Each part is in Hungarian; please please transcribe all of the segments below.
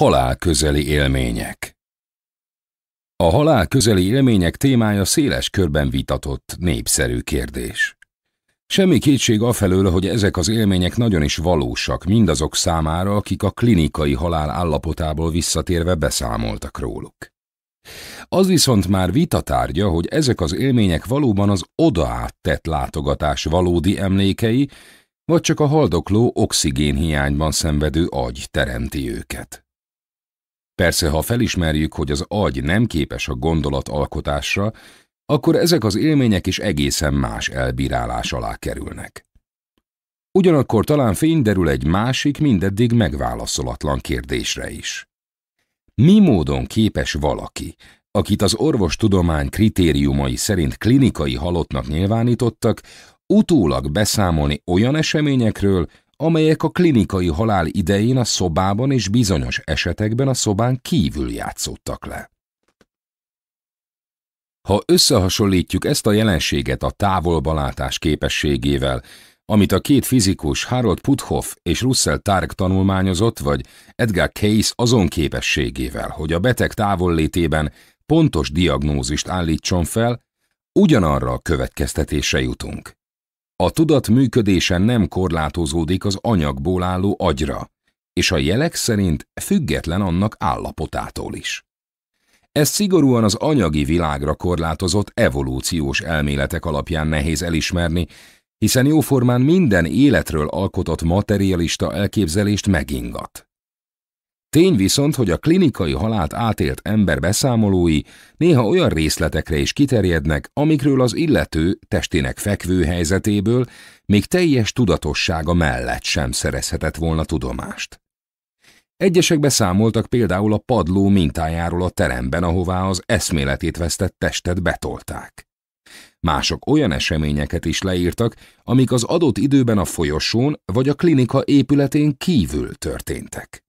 halál közeli élmények. A halál közeli élmények témája széles körben vitatott, népszerű kérdés. Semmi kétség afelől, hogy ezek az élmények nagyon is valósak mindazok számára, akik a klinikai halál állapotából visszatérve beszámoltak róluk. Az viszont már vitatárgya, hogy ezek az élmények valóban az odaát tett látogatás valódi emlékei, vagy csak a haldokló oxigénhiányban szenvedő agy teremti őket. Persze, ha felismerjük, hogy az agy nem képes a alkotásra, akkor ezek az élmények is egészen más elbírálás alá kerülnek. Ugyanakkor talán fény derül egy másik, mindeddig megválaszolatlan kérdésre is. Mi módon képes valaki, akit az orvostudomány kritériumai szerint klinikai halottnak nyilvánítottak, utólag beszámolni olyan eseményekről, amelyek a klinikai halál idején a szobában és bizonyos esetekben a szobán kívül játszottak le. Ha összehasonlítjuk ezt a jelenséget a távolbalátás képességével, amit a két fizikus Harold Puthoff és Russell Targ tanulmányozott, vagy Edgar Case azon képességével, hogy a beteg távollétében pontos diagnózist állítson fel, ugyanarra a következtetése jutunk. A tudat működése nem korlátozódik az anyagból álló agyra, és a jelek szerint független annak állapotától is. Ez szigorúan az anyagi világra korlátozott evolúciós elméletek alapján nehéz elismerni, hiszen jóformán minden életről alkotott materialista elképzelést megingat. Tény viszont, hogy a klinikai halált átélt ember beszámolói néha olyan részletekre is kiterjednek, amikről az illető testének fekvő helyzetéből még teljes tudatossága mellett sem szerezhetett volna tudomást. Egyesek beszámoltak például a padló mintájáról a teremben, ahová az eszméletét vesztett testet betolták. Mások olyan eseményeket is leírtak, amik az adott időben a folyosón vagy a klinika épületén kívül történtek.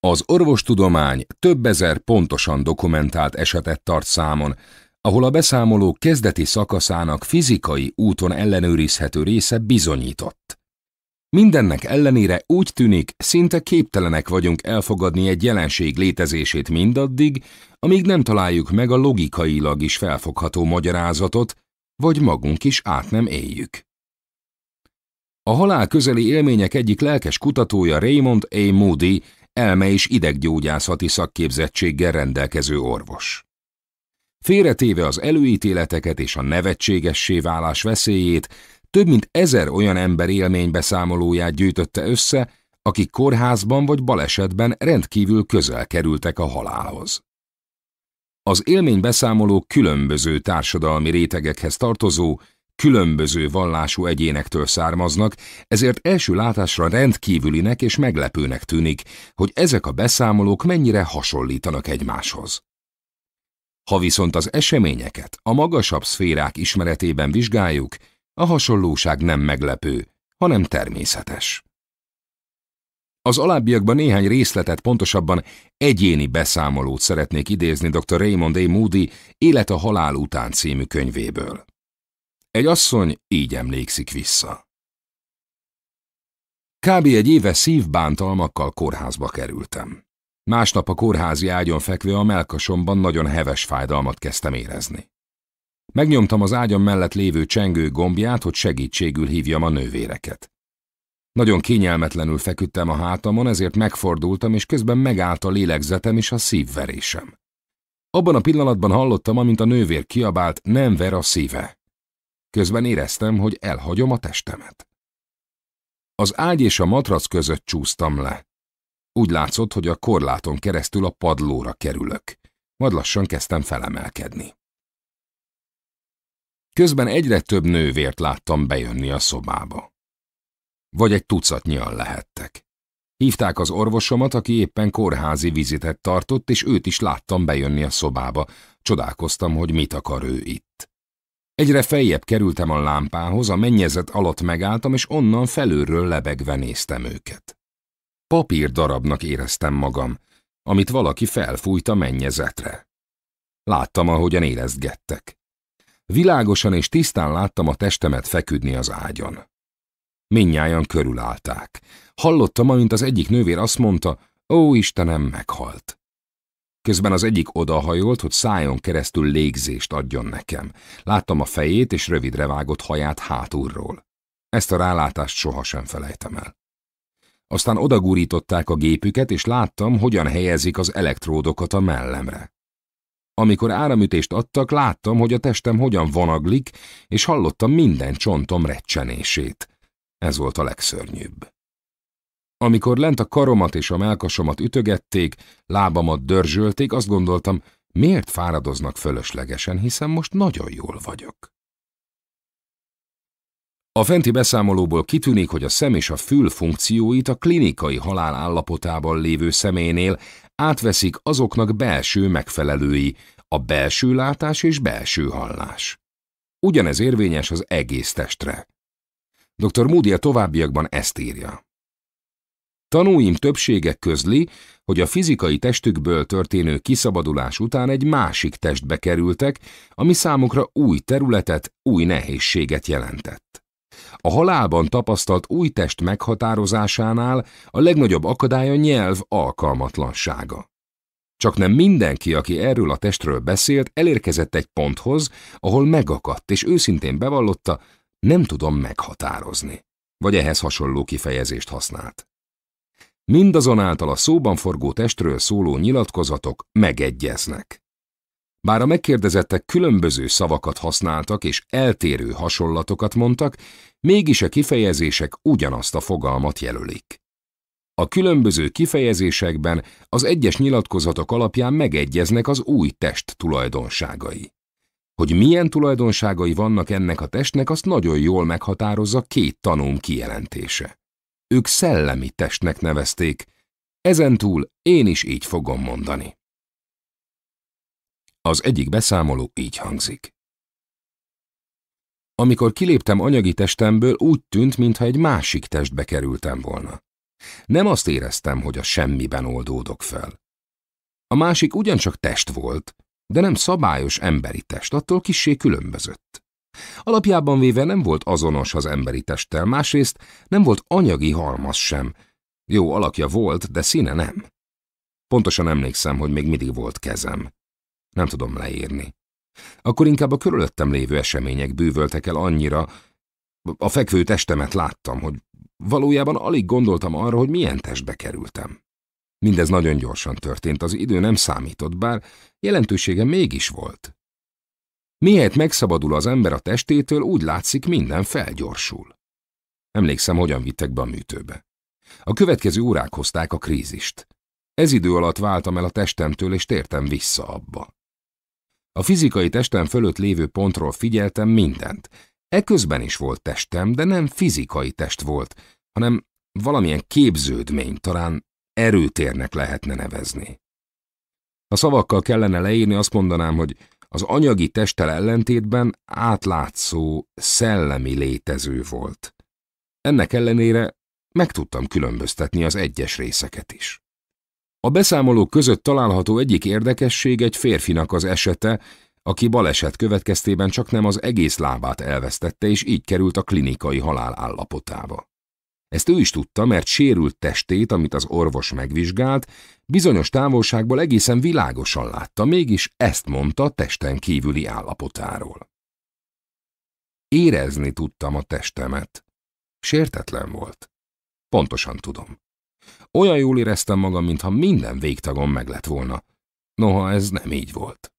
Az orvostudomány több ezer pontosan dokumentált esetet tart számon, ahol a beszámoló kezdeti szakaszának fizikai úton ellenőrizhető része bizonyított. Mindennek ellenére úgy tűnik, szinte képtelenek vagyunk elfogadni egy jelenség létezését mindaddig, amíg nem találjuk meg a logikailag is felfogható magyarázatot, vagy magunk is át nem éljük. A halál közeli élmények egyik lelkes kutatója Raymond A. Moody elme- és ideggyógyászati szakképzettséggel rendelkező orvos. Félretéve az előítéleteket és a nevetségessé válás veszélyét, több mint ezer olyan ember élménybeszámolóját gyűjtötte össze, akik kórházban vagy balesetben rendkívül közel kerültek a halálhoz. Az élménybeszámolók különböző társadalmi rétegekhez tartozó, különböző vallású egyénektől származnak, ezért első látásra rendkívülinek és meglepőnek tűnik, hogy ezek a beszámolók mennyire hasonlítanak egymáshoz. Ha viszont az eseményeket a magasabb szférák ismeretében vizsgáljuk, a hasonlóság nem meglepő, hanem természetes. Az alábbiakban néhány részletet, pontosabban egyéni beszámolót szeretnék idézni dr. Raymond A. Moody Élet a halál után című könyvéből. Egy asszony így emlékszik vissza. Kb. egy éve szívbántalmakkal kórházba kerültem. Másnap a kórházi ágyon fekvő a melkasomban nagyon heves fájdalmat kezdtem érezni. Megnyomtam az ágyam mellett lévő csengő gombját, hogy segítségül hívjam a nővéreket. Nagyon kényelmetlenül feküdtem a hátamon, ezért megfordultam, és közben megállt a lélegzetem és a szívverésem. Abban a pillanatban hallottam, amint a nővér kiabált, nem ver a szíve. Közben éreztem, hogy elhagyom a testemet. Az ágy és a matrac között csúsztam le. Úgy látszott, hogy a korláton keresztül a padlóra kerülök. Majd lassan kezdtem felemelkedni. Közben egyre több nővért láttam bejönni a szobába. Vagy egy tucatnyian lehettek. Hívták az orvosomat, aki éppen kórházi vizitet tartott, és őt is láttam bejönni a szobába. Csodálkoztam, hogy mit akar ő itt. Egyre feljebb kerültem a lámpához, a mennyezet alatt megálltam, és onnan felőről lebegve néztem őket. Papír darabnak éreztem magam, amit valaki felfújt a mennyezetre. Láttam, ahogyan érezgettek. Világosan és tisztán láttam a testemet feküdni az ágyon. Minnyáján körülállták. Hallottam, amint az egyik nővér azt mondta, ó Istenem, meghalt. Közben az egyik odahajolt, hogy szájon keresztül légzést adjon nekem. Láttam a fejét és rövidre vágott haját hátulról. Ezt a rálátást sohasem felejtem el. Aztán odagúrították a gépüket, és láttam, hogyan helyezik az elektródokat a mellemre. Amikor áramütést adtak, láttam, hogy a testem hogyan vonaglik és hallottam minden csontom recsenését. Ez volt a legszörnyűbb. Amikor lent a karomat és a melkasomat ütögették, lábamat dörzsölték, azt gondoltam, miért fáradoznak fölöslegesen, hiszen most nagyon jól vagyok. A fenti beszámolóból kitűnik, hogy a szem és a fül funkcióit a klinikai halál állapotában lévő személynél átveszik azoknak belső megfelelői, a belső látás és belső hallás. Ugyanez érvényes az egész testre. Dr. Moody a továbbiakban ezt írja. Tanúim többsége közli, hogy a fizikai testükből történő kiszabadulás után egy másik testbe kerültek, ami számukra új területet, új nehézséget jelentett. A halálban tapasztalt új test meghatározásánál a legnagyobb akadály a nyelv alkalmatlansága. Csak nem mindenki, aki erről a testről beszélt, elérkezett egy ponthoz, ahol megakadt, és őszintén bevallotta, nem tudom meghatározni, vagy ehhez hasonló kifejezést használt. Mindazonáltal a szóban forgó testről szóló nyilatkozatok megegyeznek. Bár a megkérdezettek különböző szavakat használtak és eltérő hasonlatokat mondtak, mégis a kifejezések ugyanazt a fogalmat jelölik. A különböző kifejezésekben az egyes nyilatkozatok alapján megegyeznek az új test tulajdonságai. Hogy milyen tulajdonságai vannak ennek a testnek, azt nagyon jól meghatározza két tanúm kijelentése. Ők szellemi testnek nevezték, ezentúl én is így fogom mondani. Az egyik beszámoló így hangzik. Amikor kiléptem anyagi testemből, úgy tűnt, mintha egy másik testbe kerültem volna. Nem azt éreztem, hogy a semmiben oldódok fel. A másik ugyancsak test volt, de nem szabályos emberi test, attól kissé különbözött. Alapjában véve nem volt azonos az emberi testtel, másrészt nem volt anyagi halmaz sem. Jó alakja volt, de színe nem. Pontosan emlékszem, hogy még mindig volt kezem. Nem tudom leírni. Akkor inkább a körülöttem lévő események bűvöltek el annyira, a fekvő testemet láttam, hogy valójában alig gondoltam arra, hogy milyen testbe kerültem. Mindez nagyon gyorsan történt, az idő nem számított, bár jelentősége mégis volt. Mihet megszabadul az ember a testétől, úgy látszik, minden felgyorsul. Emlékszem, hogyan vittek be a műtőbe. A következő órák hozták a krízist. Ez idő alatt váltam el a testemtől, és tértem vissza abba. A fizikai testem fölött lévő pontról figyeltem mindent. Eközben is volt testem, de nem fizikai test volt, hanem valamilyen képződmény, talán erőtérnek lehetne nevezni. A szavakkal kellene leírni, azt mondanám, hogy az anyagi testtel ellentétben átlátszó, szellemi létező volt. Ennek ellenére meg tudtam különböztetni az egyes részeket is. A beszámolók között található egyik érdekesség egy férfinak az esete, aki baleset következtében csak nem az egész lábát elvesztette, és így került a klinikai halál állapotába. Ezt ő is tudta, mert sérült testét, amit az orvos megvizsgált, bizonyos távolságból egészen világosan látta, mégis ezt mondta testen kívüli állapotáról. Érezni tudtam a testemet. Sértetlen volt. Pontosan tudom. Olyan jól éreztem magam, mintha minden végtagon meg lett volna. Noha ez nem így volt.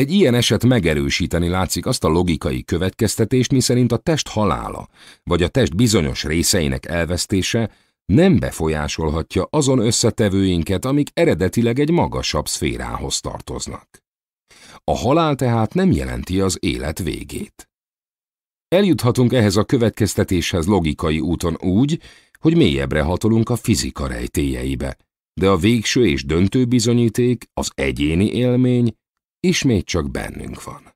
Egy ilyen eset megerősíteni látszik azt a logikai következtetést, miszerint a test halála, vagy a test bizonyos részeinek elvesztése nem befolyásolhatja azon összetevőinket, amik eredetileg egy magasabb szférához tartoznak. A halál tehát nem jelenti az élet végét. Eljuthatunk ehhez a következtetéshez logikai úton úgy, hogy mélyebbre hatolunk a fizika rejtéjeibe, de a végső és döntő bizonyíték, az egyéni élmény Ismét csak bennünk van.